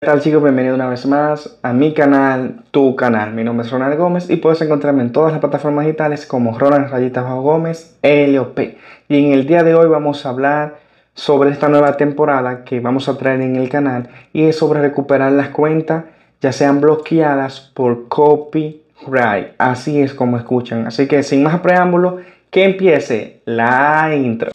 ¿Qué tal chicos? Bienvenidos una vez más a mi canal, tu canal. Mi nombre es Ronald Gómez y puedes encontrarme en todas las plataformas digitales como Ronald Rayitas Bajo Gómez LOP. Y en el día de hoy vamos a hablar sobre esta nueva temporada que vamos a traer en el canal y es sobre recuperar las cuentas ya sean bloqueadas por copyright. Así es como escuchan. Así que sin más preámbulos, que empiece la intro.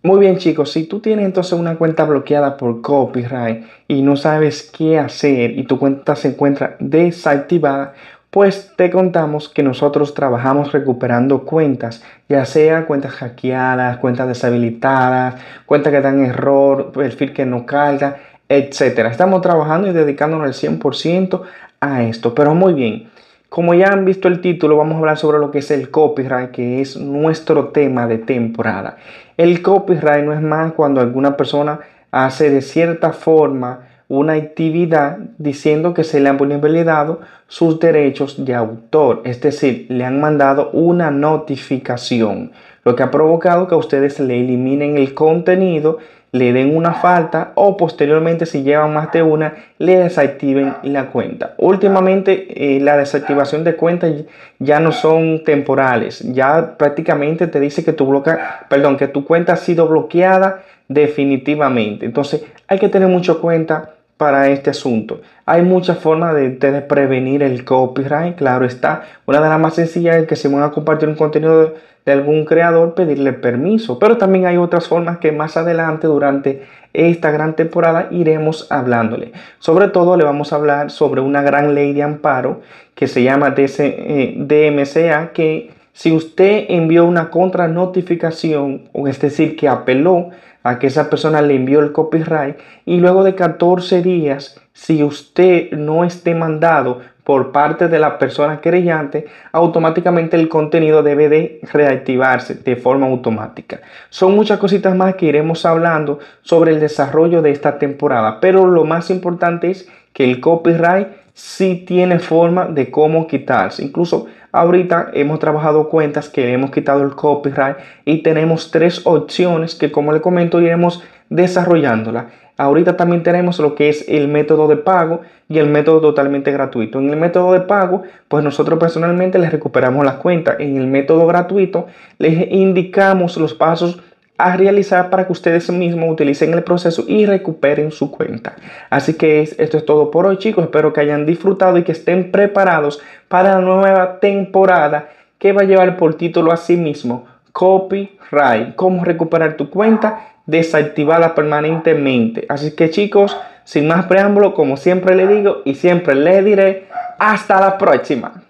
Muy bien chicos, si tú tienes entonces una cuenta bloqueada por copyright y no sabes qué hacer y tu cuenta se encuentra desactivada, pues te contamos que nosotros trabajamos recuperando cuentas, ya sea cuentas hackeadas, cuentas deshabilitadas, cuentas que dan error, perfil que no carga, etc. Estamos trabajando y dedicándonos el 100% a esto, pero muy bien. Como ya han visto el título, vamos a hablar sobre lo que es el copyright, que es nuestro tema de temporada. El copyright no es más cuando alguna persona hace de cierta forma una actividad diciendo que se le han vulnerado sus derechos de autor, es decir, le han mandado una notificación, lo que ha provocado que a ustedes le eliminen el contenido, le den una falta o posteriormente si llevan más de una, le desactiven la cuenta. Últimamente eh, la desactivación de cuentas ya no son temporales, ya prácticamente te dice que tu, perdón, que tu cuenta ha sido bloqueada definitivamente. Entonces hay que tener mucho cuenta para este asunto. Hay muchas formas de prevenir el copyright, claro está. Una de las más sencillas es que si van a compartir un contenido de, algún creador, pedirle permiso. Pero también hay otras formas que más adelante, durante esta gran temporada, iremos hablándole. Sobre todo le vamos a hablar sobre una gran ley de amparo que se llama DMCA, eh, que si usted envió una notificación o es decir, que apeló, a que esa persona le envió el copyright y luego de 14 días, si usted no esté mandado por parte de la persona creyente, automáticamente el contenido debe de reactivarse de forma automática. Son muchas cositas más que iremos hablando sobre el desarrollo de esta temporada, pero lo más importante es que el copyright sí tiene forma de cómo quitarse. Incluso Ahorita hemos trabajado cuentas que hemos quitado el copyright y tenemos tres opciones que como le comento iremos desarrollándola. Ahorita también tenemos lo que es el método de pago y el método totalmente gratuito. En el método de pago, pues nosotros personalmente les recuperamos las cuentas. En el método gratuito les indicamos los pasos a realizar para que ustedes mismos utilicen el proceso y recuperen su cuenta. Así que esto es todo por hoy chicos, espero que hayan disfrutado y que estén preparados para la nueva temporada que va a llevar por título a sí mismo Copyright, cómo recuperar tu cuenta desactivada permanentemente. Así que chicos, sin más preámbulo, como siempre le digo y siempre le diré, hasta la próxima.